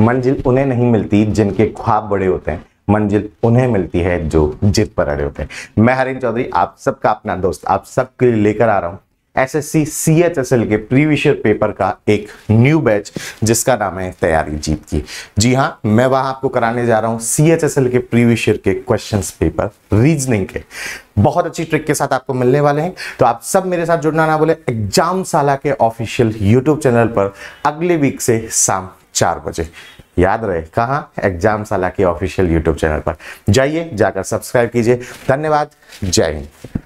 मंजिल उन्हें नहीं मिलती जिनके ख्वाब बड़े होते हैं मंजिल उन्हें मिलती है जो जिद पर अड़े होते हैं मैं हरिन चौधरी आप सबका अपना दोस्त आप सबके लिए लेकर आ रहा हूं S S C C H S L के प्रीवियस ईयर पेपर का एक न्यू बैच जिसका नाम है तैयारी जीत की जी हाँ मैं वहां आपको कराने जा रहा हूँ सी एच एस एल के प्रीवियस ईयर के क्वेश्चन पेपर रीजनिंग के बहुत अच्छी ट्रिक के साथ आपको मिलने वाले हैं तो आप सब मेरे साथ जुड़ना ना बोले एग्जाम साला के ऑफिशियल यूट्यूब चैनल पर अगले वीक से शाम चार बजे याद रहे कहाँ एग्जाम साला के ऑफिशियल यूट्यूब चैनल पर जाइए जाकर सब्सक्राइब कीजिए धन्यवाद जय हिंद